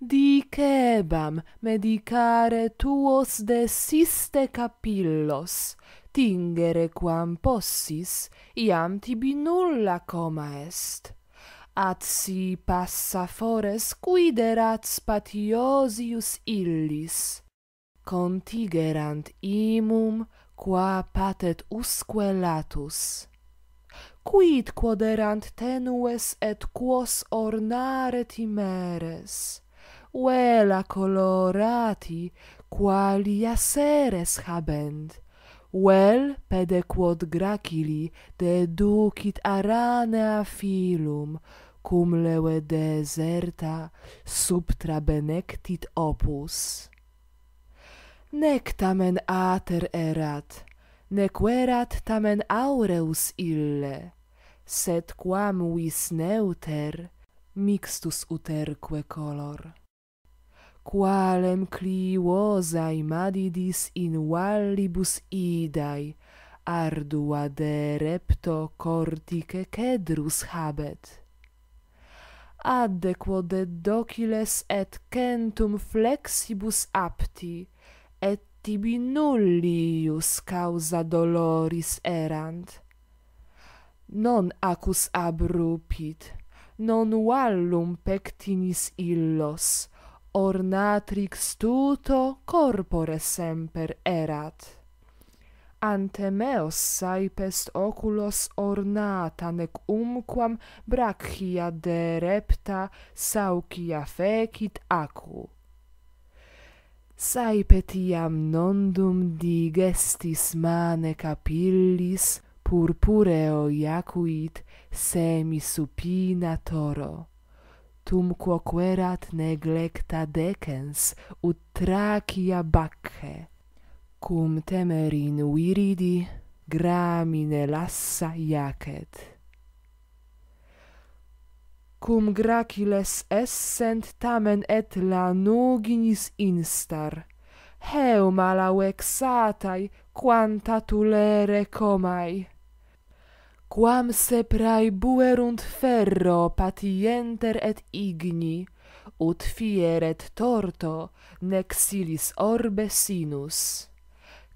dicebam medicare tuos de siste capillos, tingere quam possis, iam tibi nulla coma est. At si passa fores quiderat spatiosius illis, contigerant imum qua patet usque latus. Quid quoderant tenues et quos ornare timeres? vela colorati quali asseres habent vel pede quod gracili deducit aranea filum cum leve deserta subtra benectit opus nec tamen ater erat nec erat tamen aureus ille sed quam vis neuter mixtus uterque color qualem cliuosae madidis in vallibus idae, ardua de repto cortice cedrus habet. Adequo de dociles et centum flexibus apti, et tibi nullius causa doloris erant. Non acus abrupit, non vallum pectinis illos, ornatrix tuto corpore semper erat. Ante meos saipest oculos ornata nec umquam brachia de repta saucia fecit acu. Saipet iam nondum digestis mane capillis purpureo iacuit semi supina toro tum quo querat neglecta decens ut tracia bacche cum temerin viridi gramine lassa iacet cum graciles essent tamen et la nuginis instar heu mala vexatai quanta tulere comai quam se praebuerunt ferro patienter et igni ut fieret torto nec silis orbe sinus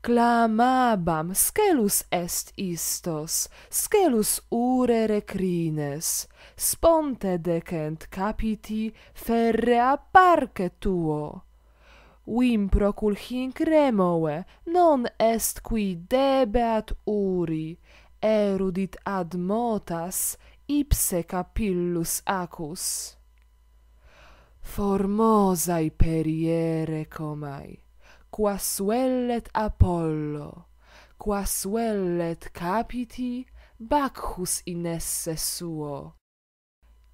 clamabam scelus est istos scelus urere crines sponte decent capiti ferrea parce tuo uim procul hinc remoe, non est qui debeat uri, erudit ad motas ipse capillus acus. Formosae periere comae, quas vellet Apollo, quas vellet capiti Bacchus in esse suo.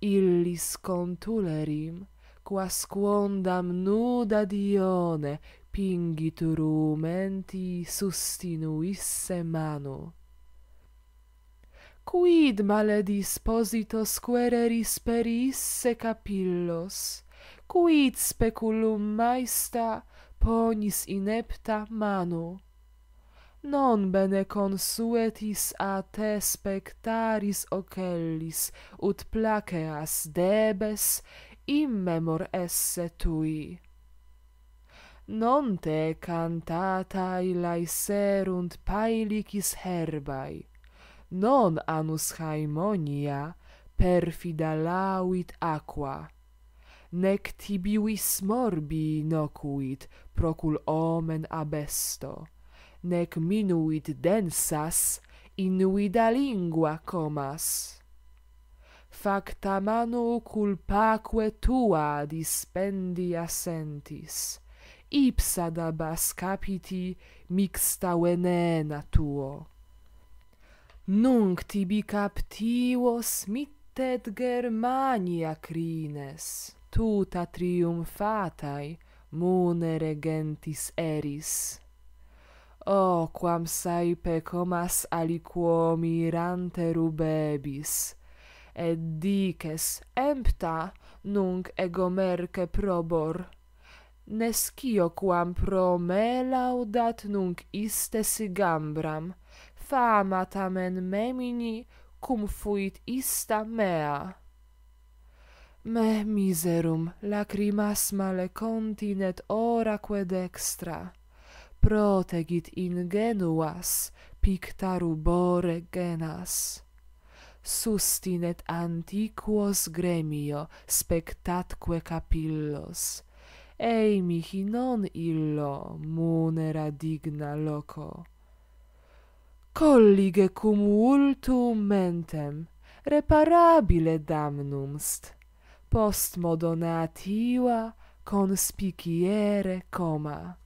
Illis contulerim, quas quondam nuda Dione pingit rumenti sustinuisse manu quid maledis positos quereris perisse capillos, quid speculum maesta ponis inepta manu. Non bene consuetis a te spectaris ocellis, ut placeas debes, immemor esse tui. Non te cantatai laiserunt paelicis herbai, non anus haemonia perfida lauit aqua nec tibi morbi nocuit procul omen abesto nec minuit densas in vida lingua comas facta manu culpaque tua dispendi assentis ipsa dabas capiti mixta venena tuo Nunc tibi captivos mittet Germania crines, tuta triumfatai mune regentis eris. O, oh, quam saepe comas aliquo mirante rubebis, et dices, empta, nunc ego merce probor, nescio quam pro me laudat nunc iste sigambram, gambram, fama tamen memini cum fuit ista mea. Me miserum lacrimas male continet oraque dextra, protegit ingenuas picta rubore genas. Sustinet antiquos gremio spectatque capillos, ei mihi non illo munera digna loco collige cum ultum mentem reparabile damnum post modo natiua conspiciere coma